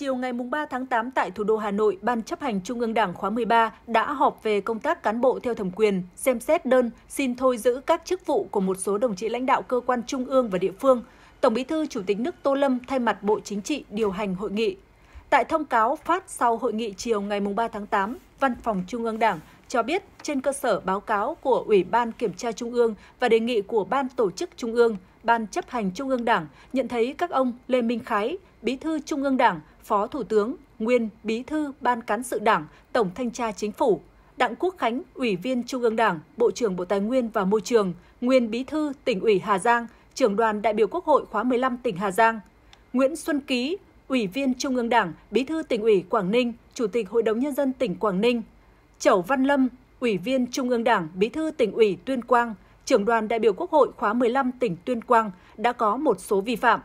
Chiều ngày 3 tháng 8 tại thủ đô Hà Nội, Ban chấp hành Trung ương Đảng khóa 13 đã họp về công tác cán bộ theo thẩm quyền, xem xét đơn, xin thôi giữ các chức vụ của một số đồng chí lãnh đạo cơ quan trung ương và địa phương. Tổng bí thư Chủ tịch nước Tô Lâm thay mặt Bộ Chính trị điều hành hội nghị. Tại thông cáo phát sau hội nghị chiều ngày 3 tháng 8, Văn phòng Trung ương Đảng cho biết trên cơ sở báo cáo của Ủy ban Kiểm tra Trung ương và đề nghị của Ban Tổ chức Trung ương, Ban chấp hành Trung ương Đảng nhận thấy các ông Lê Minh Khái, Bí thư Trung ương Đảng, Phó Thủ tướng, nguyên Bí thư Ban Cán sự Đảng, Tổng Thanh tra Chính phủ, Đặng Quốc Khánh, Ủy viên Trung ương Đảng, Bộ trưởng Bộ Tài nguyên và Môi trường, nguyên Bí thư tỉnh ủy Hà Giang, trưởng đoàn đại biểu Quốc hội khóa 15 tỉnh Hà Giang, Nguyễn Xuân Ký, Ủy viên Trung ương Đảng, Bí thư tỉnh ủy Quảng Ninh, Chủ tịch Hội đồng Nhân dân tỉnh Quảng Ninh, Chẩu Văn Lâm, Ủy viên Trung ương Đảng, Bí thư tỉnh ủy Tuyên Quang, trưởng đoàn đại biểu Quốc hội khóa 15 tỉnh Tuyên Quang đã có một số vi phạm.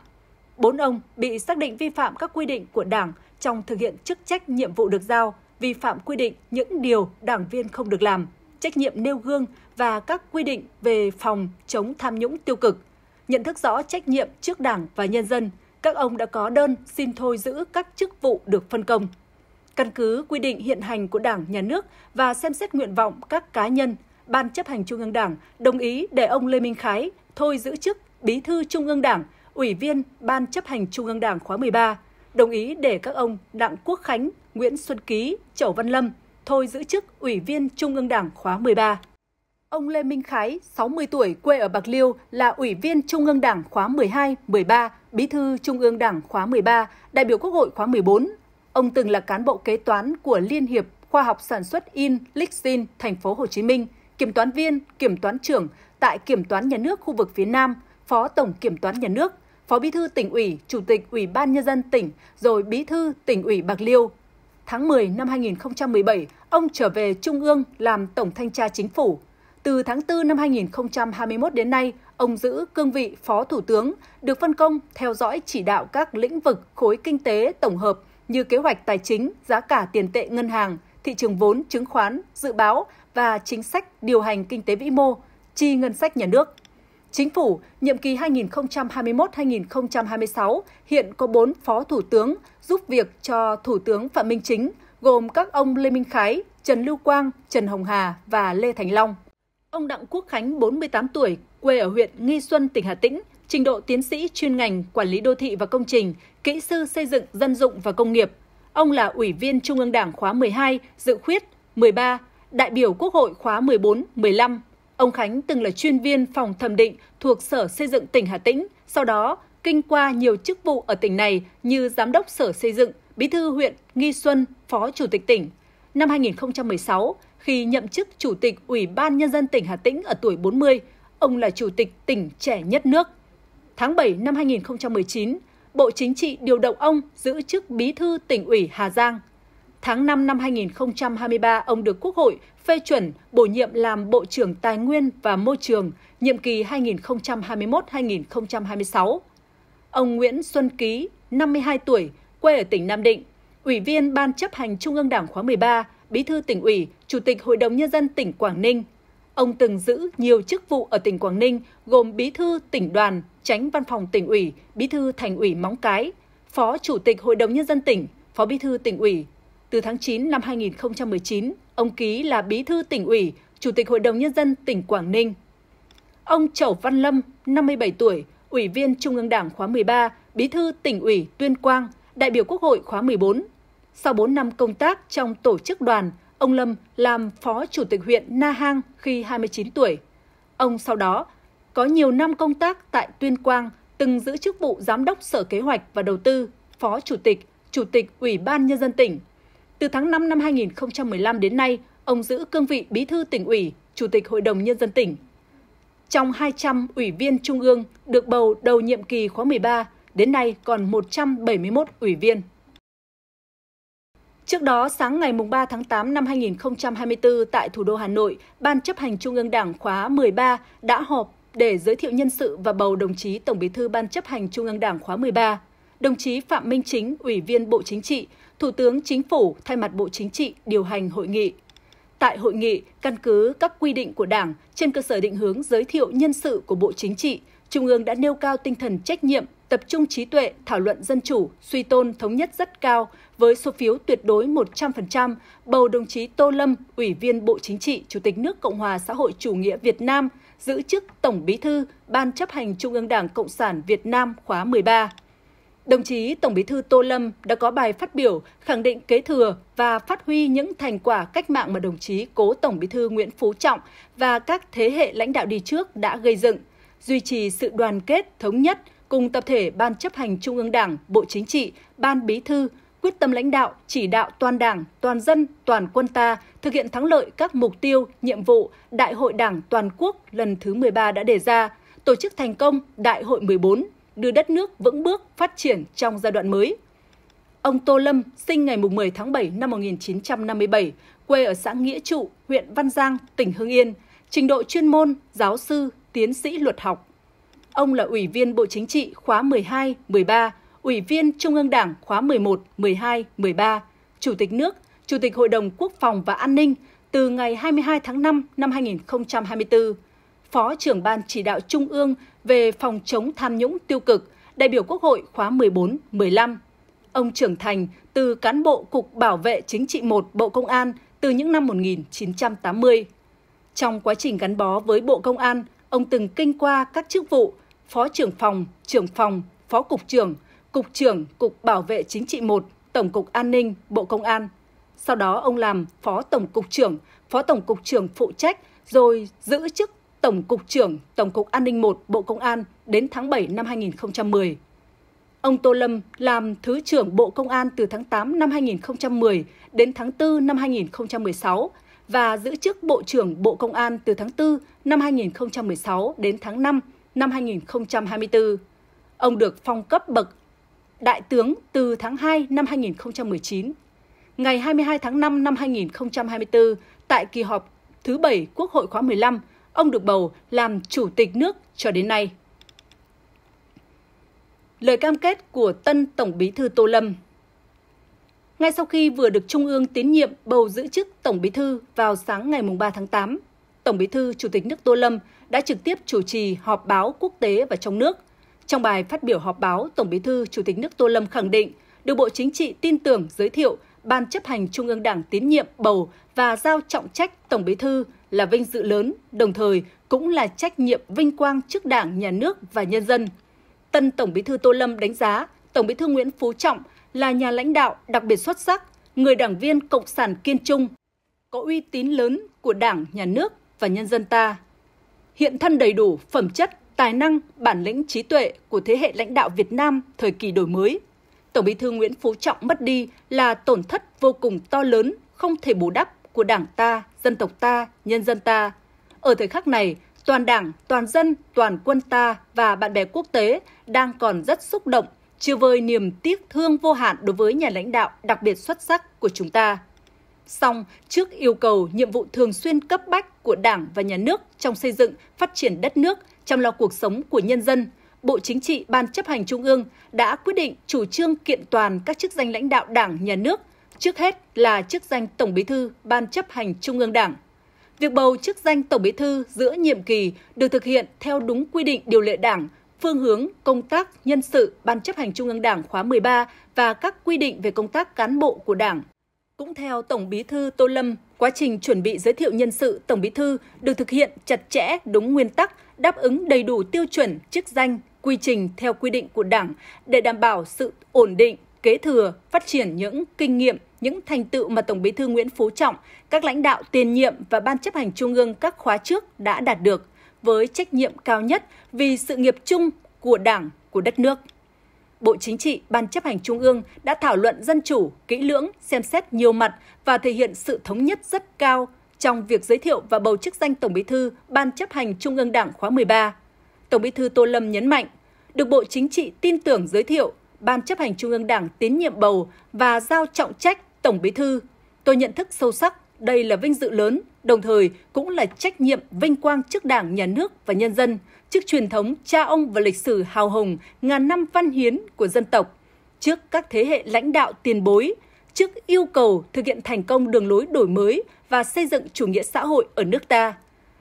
Bốn ông bị xác định vi phạm các quy định của Đảng trong thực hiện chức trách nhiệm vụ được giao, vi phạm quy định những điều đảng viên không được làm, trách nhiệm nêu gương và các quy định về phòng chống tham nhũng tiêu cực. Nhận thức rõ trách nhiệm trước Đảng và nhân dân, các ông đã có đơn xin thôi giữ các chức vụ được phân công căn cứ quy định hiện hành của Đảng, Nhà nước và xem xét nguyện vọng các cá nhân, Ban chấp hành Trung ương Đảng đồng ý để ông Lê Minh Khái thôi giữ chức Bí thư Trung ương Đảng, Ủy viên Ban chấp hành Trung ương Đảng khóa 13, đồng ý để các ông Đặng Quốc Khánh, Nguyễn Xuân Ký, Chẩu Văn Lâm thôi giữ chức Ủy viên Trung ương Đảng khóa 13. Ông Lê Minh Khái, 60 tuổi, quê ở Bạc Liêu, là Ủy viên Trung ương Đảng khóa 12, 13, Bí thư Trung ương Đảng khóa 13, đại biểu Quốc hội khóa 14, Ông từng là cán bộ kế toán của Liên hiệp Khoa học sản xuất in Lixin, thành phố Hồ Chí Minh, kiểm toán viên, kiểm toán trưởng tại Kiểm toán Nhà nước khu vực phía Nam, Phó Tổng Kiểm toán Nhà nước, Phó Bí thư tỉnh ủy, Chủ tịch Ủy ban Nhân dân tỉnh, rồi Bí thư tỉnh ủy Bạc Liêu. Tháng 10 năm 2017, ông trở về Trung ương làm Tổng Thanh tra Chính phủ. Từ tháng 4 năm 2021 đến nay, ông giữ cương vị Phó Thủ tướng, được phân công theo dõi chỉ đạo các lĩnh vực khối kinh tế tổng hợp – như kế hoạch tài chính, giá cả tiền tệ ngân hàng, thị trường vốn, chứng khoán, dự báo và chính sách điều hành kinh tế vĩ mô, chi ngân sách nhà nước. Chính phủ, nhiệm kỳ 2021-2026 hiện có 4 phó thủ tướng giúp việc cho Thủ tướng Phạm Minh Chính, gồm các ông Lê Minh Khái, Trần Lưu Quang, Trần Hồng Hà và Lê Thành Long. Ông Đặng Quốc Khánh, 48 tuổi, quê ở huyện Nghi Xuân, tỉnh Hà Tĩnh, trình độ tiến sĩ chuyên ngành quản lý đô thị và công trình, kỹ sư xây dựng dân dụng và công nghiệp. Ông là Ủy viên Trung ương Đảng khóa 12, dự khuyết 13, đại biểu Quốc hội khóa 14, 15. Ông Khánh từng là chuyên viên phòng thẩm định thuộc Sở Xây dựng tỉnh Hà Tĩnh, sau đó kinh qua nhiều chức vụ ở tỉnh này như Giám đốc Sở Xây dựng, Bí thư huyện Nghi Xuân, Phó Chủ tịch tỉnh. Năm 2016, khi nhậm chức Chủ tịch Ủy ban Nhân dân tỉnh Hà Tĩnh ở tuổi 40, ông là Chủ tịch tỉnh trẻ nhất nước tháng 7 năm 2019, Bộ Chính trị điều động ông giữ chức Bí thư tỉnh ủy Hà Giang. Tháng 5 năm 2023, ông được Quốc hội phê chuẩn bổ nhiệm làm Bộ trưởng Tài nguyên và Môi trường, nhiệm kỳ 2021-2026. Ông Nguyễn Xuân Ký, 52 tuổi, quê ở tỉnh Nam Định, Ủy viên Ban chấp hành Trung ương Đảng khóa 13, Bí thư tỉnh ủy, Chủ tịch Hội đồng Nhân dân tỉnh Quảng Ninh. Ông từng giữ nhiều chức vụ ở tỉnh Quảng Ninh, gồm Bí thư tỉnh đoàn, tránh văn phòng tỉnh ủy, bí thư thành ủy Móng Cái, phó chủ tịch Hội đồng Nhân dân tỉnh, phó bí thư tỉnh ủy. Từ tháng 9 năm 2019, ông Ký là bí thư tỉnh ủy, chủ tịch Hội đồng Nhân dân tỉnh Quảng Ninh. Ông Chẩu Văn Lâm, 57 tuổi, Ủy viên Trung ương Đảng khóa 13, Bí thư tỉnh ủy Tuyên Quang, đại biểu Quốc hội khóa 14. Sau 4 năm công tác trong tổ chức đoàn, ông Lâm làm phó chủ tịch huyện Na Hang khi 29 tuổi. Ông sau đó có nhiều năm công tác tại Tuyên Quang, từng giữ chức vụ Giám đốc Sở Kế hoạch và Đầu tư, Phó Chủ tịch, Chủ tịch Ủy ban Nhân dân tỉnh. Từ tháng 5 năm 2015 đến nay, ông giữ cương vị Bí thư tỉnh ủy, Chủ tịch Hội đồng Nhân dân tỉnh. Trong 200 ủy viên Trung ương được bầu đầu nhiệm kỳ khóa 13, đến nay còn 171 ủy viên. Trước đó, sáng ngày 3 tháng 8 năm 2024 tại thủ đô Hà Nội, Ban chấp hành Trung ương Đảng khóa 13 đã họp để giới thiệu nhân sự và bầu đồng chí Tổng Bí thư Ban chấp hành Trung ương Đảng khóa 13, đồng chí Phạm Minh Chính, Ủy viên Bộ Chính trị, Thủ tướng Chính phủ thay mặt Bộ Chính trị điều hành hội nghị. Tại hội nghị, căn cứ các quy định của Đảng trên cơ sở định hướng giới thiệu nhân sự của Bộ Chính trị, Trung ương đã nêu cao tinh thần trách nhiệm, tập trung trí tuệ, thảo luận dân chủ, suy tôn thống nhất rất cao với số phiếu tuyệt đối 100%, bầu đồng chí Tô Lâm, Ủy viên Bộ Chính trị, Chủ tịch nước Cộng hòa xã hội chủ nghĩa Việt Nam – giữ chức Tổng Bí thư Ban chấp hành Trung ương Đảng Cộng sản Việt Nam khóa 13. Đồng chí Tổng Bí thư Tô Lâm đã có bài phát biểu khẳng định kế thừa và phát huy những thành quả cách mạng mà đồng chí cố Tổng Bí thư Nguyễn Phú Trọng và các thế hệ lãnh đạo đi trước đã gây dựng, duy trì sự đoàn kết thống nhất cùng tập thể Ban chấp hành Trung ương Đảng, Bộ Chính trị, Ban Bí thư, quyết tâm lãnh đạo, chỉ đạo toàn Đảng, toàn dân, toàn quân ta thực hiện thắng lợi các mục tiêu, nhiệm vụ Đại hội Đảng toàn quốc lần thứ 13 đã đề ra, tổ chức thành công Đại hội 14, đưa đất nước vững bước phát triển trong giai đoạn mới. Ông Tô Lâm sinh ngày 10 tháng 7 năm 1957, quê ở xã Nghĩa Trụ, huyện Văn Giang, tỉnh Hưng Yên, trình độ chuyên môn giáo sư, tiến sĩ luật học. Ông là Ủy viên Bộ Chính trị khóa 12, 13, Ủy viên Trung ương Đảng khóa 11, 12, 13, Chủ tịch nước Chủ tịch Hội đồng Quốc phòng và An ninh từ ngày 22 tháng 5 năm 2024, Phó trưởng Ban chỉ đạo Trung ương về phòng chống tham nhũng tiêu cực, đại biểu Quốc hội khóa 14-15. Ông trưởng thành từ cán bộ Cục Bảo vệ Chính trị 1 Bộ Công an từ những năm 1980. Trong quá trình gắn bó với Bộ Công an, ông từng kinh qua các chức vụ Phó trưởng phòng, trưởng phòng, Phó cục trưởng, Cục trưởng Cục Bảo vệ Chính trị 1, Tổng cục An ninh, Bộ Công an – sau đó ông làm Phó Tổng Cục trưởng, Phó Tổng Cục trưởng phụ trách, rồi giữ chức Tổng Cục trưởng Tổng cục An ninh 1 Bộ Công an đến tháng 7 năm 2010. Ông Tô Lâm làm Thứ trưởng Bộ Công an từ tháng 8 năm 2010 đến tháng 4 năm 2016 và giữ chức Bộ trưởng Bộ Công an từ tháng 4 năm 2016 đến tháng 5 năm 2024. Ông được phong cấp bậc Đại tướng từ tháng 2 năm 2019 ngày 22 tháng 5 năm 2024 tại kỳ họp thứ 7 Quốc hội khóa 15, ông được bầu làm Chủ tịch nước cho đến nay. Lời cam kết của tân Tổng bí thư Tô Lâm Ngay sau khi vừa được Trung ương tín nhiệm bầu giữ chức Tổng bí thư vào sáng ngày 3 tháng 8, Tổng bí thư Chủ tịch nước Tô Lâm đã trực tiếp chủ trì họp báo quốc tế và trong nước. Trong bài phát biểu họp báo, Tổng bí thư Chủ tịch nước Tô Lâm khẳng định được Bộ Chính trị tin tưởng giới thiệu Ban chấp hành Trung ương Đảng tín nhiệm bầu và giao trọng trách Tổng Bí thư là vinh dự lớn, đồng thời cũng là trách nhiệm vinh quang trước Đảng, Nhà nước và nhân dân. Tân Tổng Bí thư Tô Lâm đánh giá Tổng Bí thư Nguyễn Phú Trọng là nhà lãnh đạo đặc biệt xuất sắc, người đảng viên cộng sản kiên trung, có uy tín lớn của Đảng, Nhà nước và nhân dân ta. Hiện thân đầy đủ phẩm chất, tài năng, bản lĩnh trí tuệ của thế hệ lãnh đạo Việt Nam thời kỳ đổi mới Tổng bí thư Nguyễn Phú Trọng mất đi là tổn thất vô cùng to lớn, không thể bù đắp của Đảng ta, dân tộc ta, nhân dân ta. Ở thời khắc này, toàn Đảng, toàn dân, toàn quân ta và bạn bè quốc tế đang còn rất xúc động, chưa vơi niềm tiếc thương vô hạn đối với nhà lãnh đạo đặc biệt xuất sắc của chúng ta. Song, trước yêu cầu nhiệm vụ thường xuyên cấp bách của Đảng và Nhà nước trong xây dựng, phát triển đất nước, chăm lo cuộc sống của nhân dân – Bộ Chính trị, Ban chấp hành Trung ương đã quyết định chủ trương kiện toàn các chức danh lãnh đạo Đảng, Nhà nước, trước hết là chức danh Tổng Bí thư Ban chấp hành Trung ương Đảng. Việc bầu chức danh Tổng Bí thư giữa nhiệm kỳ được thực hiện theo đúng quy định điều lệ Đảng, phương hướng công tác nhân sự Ban chấp hành Trung ương Đảng khóa 13 và các quy định về công tác cán bộ của Đảng. Cũng theo Tổng Bí thư Tô Lâm, quá trình chuẩn bị giới thiệu nhân sự Tổng Bí thư được thực hiện chặt chẽ đúng nguyên tắc, đáp ứng đầy đủ tiêu chuẩn chức danh, quy trình theo quy định của Đảng để đảm bảo sự ổn định, kế thừa, phát triển những kinh nghiệm, những thành tựu mà Tổng Bí thư Nguyễn Phú Trọng, các lãnh đạo tiền nhiệm và ban chấp hành trung ương các khóa trước đã đạt được với trách nhiệm cao nhất vì sự nghiệp chung của Đảng, của đất nước. Bộ Chính trị, Ban chấp hành Trung ương đã thảo luận dân chủ, kỹ lưỡng, xem xét nhiều mặt và thể hiện sự thống nhất rất cao trong việc giới thiệu và bầu chức danh Tổng Bí thư Ban chấp hành Trung ương Đảng khóa 13. Tổng Bí thư Tô Lâm nhấn mạnh, được Bộ Chính trị tin tưởng giới thiệu, Ban chấp hành Trung ương Đảng tín nhiệm bầu và giao trọng trách Tổng Bí thư. Tôi nhận thức sâu sắc đây là vinh dự lớn, đồng thời cũng là trách nhiệm vinh quang trước Đảng, Nhà nước và nhân dân, trước truyền thống cha ông và lịch sử hào hùng ngàn năm văn hiến của dân tộc, trước các thế hệ lãnh đạo tiền bối, trước yêu cầu thực hiện thành công đường lối đổi mới và xây dựng chủ nghĩa xã hội ở nước ta.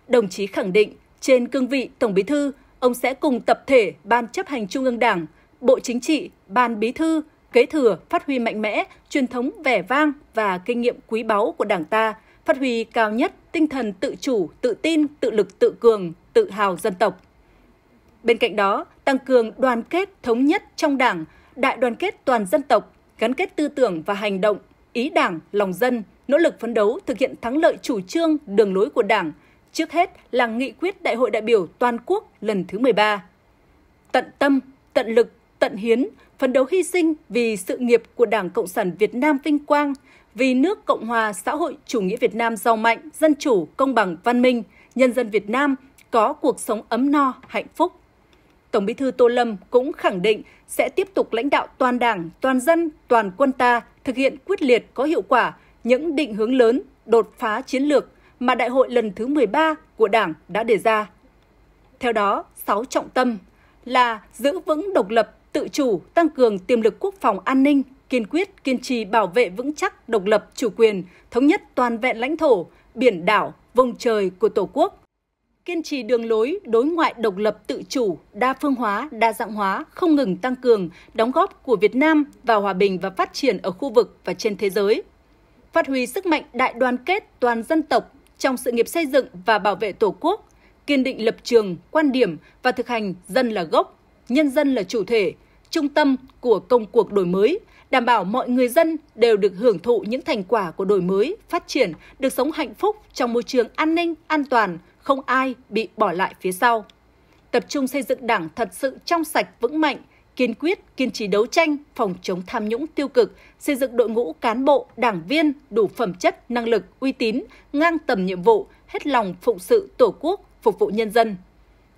Đồng chí khẳng định, trên cương vị Tổng Bí thư, ông sẽ cùng tập thể Ban chấp hành Trung ương Đảng, Bộ Chính trị, Ban Bí thư kế thừa, phát huy mạnh mẽ truyền thống vẻ vang và kinh nghiệm quý báu của Đảng ta, phát huy cao nhất tinh thần tự chủ, tự tin, tự lực tự cường, tự hào dân tộc. Bên cạnh đó, tăng cường đoàn kết thống nhất trong Đảng, đại đoàn kết toàn dân tộc, gắn kết tư tưởng và hành động, ý Đảng, lòng dân, nỗ lực phấn đấu thực hiện thắng lợi chủ trương, đường lối của Đảng – trước hết là nghị quyết Đại hội đại biểu toàn quốc lần thứ 13. Tận tâm, tận lực, tận hiến, phấn đấu hy sinh vì sự nghiệp của Đảng Cộng sản Việt Nam vinh quang, vì nước Cộng hòa xã hội chủ nghĩa Việt Nam giàu mạnh, dân chủ, công bằng, văn minh, nhân dân Việt Nam có cuộc sống ấm no, hạnh phúc. Tổng Bí thư Tô Lâm cũng khẳng định sẽ tiếp tục lãnh đạo toàn Đảng, toàn dân, toàn quân ta thực hiện quyết liệt có hiệu quả những định hướng lớn, đột phá chiến lược mà đại hội lần thứ 13 của Đảng đã đề ra. Theo đó, 6 trọng tâm là giữ vững độc lập, tự chủ, tăng cường tiềm lực quốc phòng an ninh, kiên quyết kiên trì bảo vệ vững chắc độc lập, chủ quyền, thống nhất toàn vẹn lãnh thổ, biển đảo, vùng trời của Tổ quốc, kiên trì đường lối đối ngoại độc lập tự chủ, đa phương hóa, đa dạng hóa, không ngừng tăng cường đóng góp của Việt Nam vào hòa bình và phát triển ở khu vực và trên thế giới. Phát huy sức mạnh đại đoàn kết toàn dân tộc, trong sự nghiệp xây dựng và bảo vệ Tổ quốc, kiên định lập trường, quan điểm và thực hành dân là gốc, nhân dân là chủ thể, trung tâm của công cuộc đổi mới, đảm bảo mọi người dân đều được hưởng thụ những thành quả của đổi mới, phát triển, được sống hạnh phúc trong môi trường an ninh, an toàn, không ai bị bỏ lại phía sau. Tập trung xây dựng Đảng thật sự trong sạch vững mạnh, kiên quyết, kiên trì đấu tranh, phòng chống tham nhũng tiêu cực, xây dựng đội ngũ cán bộ, đảng viên đủ phẩm chất, năng lực, uy tín, ngang tầm nhiệm vụ, hết lòng phụng sự Tổ quốc, phục vụ nhân dân.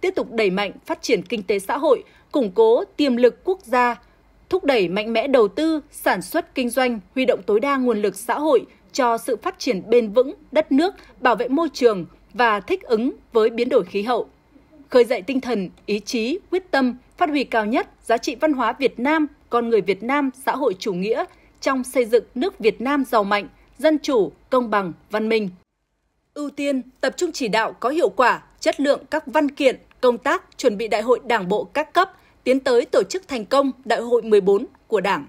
Tiếp tục đẩy mạnh phát triển kinh tế xã hội, củng cố tiềm lực quốc gia, thúc đẩy mạnh mẽ đầu tư, sản xuất kinh doanh, huy động tối đa nguồn lực xã hội cho sự phát triển bền vững đất nước, bảo vệ môi trường và thích ứng với biến đổi khí hậu. Khơi dậy tinh thần, ý chí, quyết tâm, phát huy cao nhất giá trị văn hóa Việt Nam, con người Việt Nam, xã hội chủ nghĩa trong xây dựng nước Việt Nam giàu mạnh, dân chủ, công bằng, văn minh. Ưu tiên tập trung chỉ đạo có hiệu quả chất lượng các văn kiện, công tác chuẩn bị đại hội Đảng bộ các cấp tiến tới tổ chức thành công Đại hội 14 của Đảng.